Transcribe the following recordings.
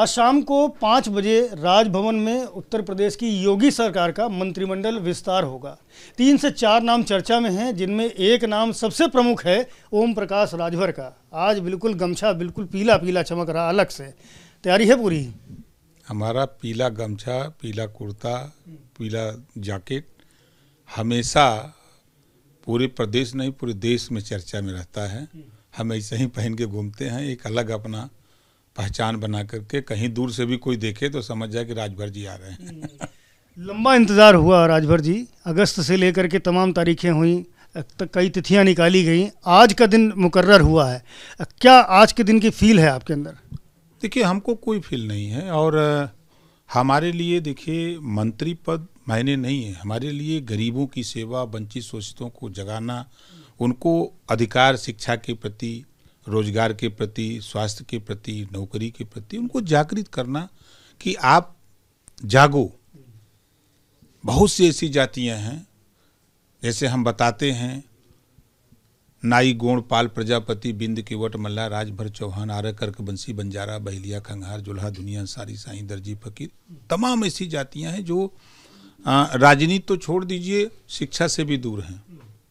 आज शाम को पाँच बजे राजभवन में उत्तर प्रदेश की योगी सरकार का मंत्रिमंडल विस्तार होगा तीन से चार नाम चर्चा में हैं जिनमें एक नाम सबसे प्रमुख है ओम प्रकाश राजभर का आज बिल्कुल गमछा बिल्कुल पीला पीला चमक रहा अलग से तैयारी है पूरी हमारा पीला गमछा पीला कुर्ता पीला जैकेट हमेशा पूरे प्रदेश नहीं पूरे देश में चर्चा में रहता है हम ऐसे ही पहन के घूमते हैं एक अलग अपना पहचान बना करके कहीं दूर से भी कोई देखे तो समझ जाए कि राजभर जी आ रहे हैं लंबा इंतज़ार हुआ राजभर जी अगस्त से लेकर के तमाम तारीखें हुई कई तिथियां निकाली गई आज का दिन मुकर्र हुआ है क्या आज के दिन की फ़ील है आपके अंदर देखिए हमको कोई फील नहीं है और हमारे लिए देखिए मंत्री पद मायने नहीं है हमारे लिए गरीबों की सेवा वंचित शोषितों को जगाना उनको अधिकार शिक्षा के प्रति रोजगार के प्रति स्वास्थ्य के प्रति नौकरी के प्रति उनको जागृत करना कि आप जागो बहुत सी ऐसी जातियां हैं जैसे हम बताते हैं नाई गोण पाल प्रजापति बिंद केवट मल्ला राजभर चौहान आरा कर्क बंसी बंजारा बहलिया खंगार जुल्हा दुनिया अंसारी साईं दर्जी फकीर तमाम ऐसी जातियां हैं जो राजनीति तो छोड़ दीजिए शिक्षा से भी दूर हैं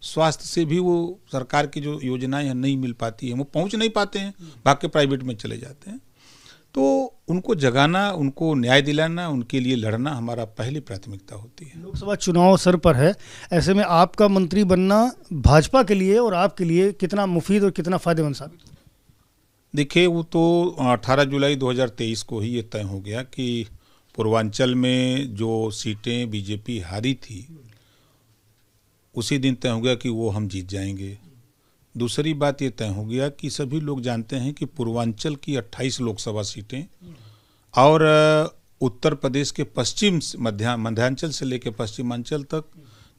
स्वास्थ्य से भी वो सरकार की जो योजनाएं हैं नहीं मिल पाती हैं वो पहुंच नहीं पाते हैं भाग के प्राइवेट में चले जाते हैं तो उनको जगाना उनको न्याय दिलाना उनके लिए लड़ना हमारा पहली प्राथमिकता होती है लोकसभा चुनाव सर पर है ऐसे में आपका मंत्री बनना भाजपा के लिए और आपके लिए कितना मुफीद और कितना फ़ायदेमंद साबित देखिए वो तो 18 जुलाई 2023 को ही ये तय हो गया कि पूर्वांचल में जो सीटें बीजेपी हारी थी उसी दिन तय हो गया कि वो हम जीत जाएंगे दूसरी बात ये तय हो गया कि सभी लोग जानते हैं कि पूर्वांचल की 28 लोकसभा सीटें और उत्तर प्रदेश के पश्चिम मध्या मध्यांचल से लेकर पश्चिमांचल तक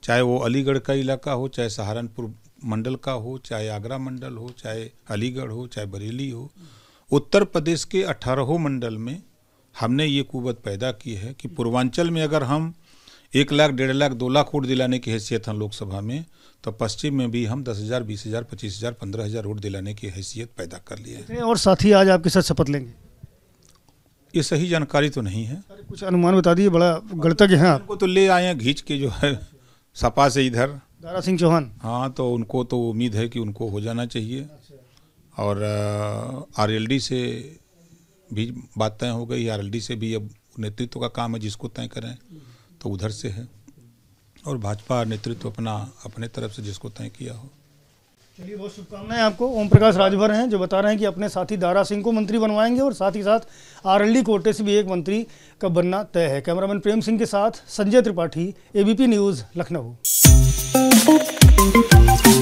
चाहे वो अलीगढ़ का इलाका हो चाहे सहारनपुर मंडल का हो चाहे आगरा मंडल हो चाहे अलीगढ़ हो चाहे बरेली हो उत्तर प्रदेश के अठारहों मंडल में हमने ये कुवत पैदा की है कि पूर्वांचल में अगर हम एक लाख डेढ़ लाख दो लाख वोट दिलाने की हैसियत हम लोकसभा में तो पश्चिम में भी हम दस हज़ार बीस हज़ार पच्चीस हज़ार पंद्रह हज़ार वोट दिलाने की हैसियत पैदा कर लिए हैं और साथी आज आपके साथ शपथ लेंगे ये सही जानकारी तो नहीं है कुछ अनुमान बता दिए बड़ा गणतज्ञ है आपको तो ले आए हैं घींच के जो है सपा से इधर दारा सिंह चौहान हाँ तो उनको तो उम्मीद है कि उनको हो जाना चाहिए और आरएलडी से भी बात तय हो गई आरएलडी से भी अब नेतृत्व का काम है जिसको तय करें तो उधर से है और भाजपा नेतृत्व अपना अपने तरफ से जिसको तय किया हो चलिए बहुत शुभकामनाएं आपको ओम प्रकाश राजभर हैं जो बता रहे हैं कि अपने साथी दारा सिंह को मंत्री बनवाएंगे और साथ ही साथ आरएलडी कोटे से भी एक मंत्री का बनना तय है कैमरामैन प्रेम सिंह के साथ संजय त्रिपाठी एबीपी न्यूज़ लखनऊ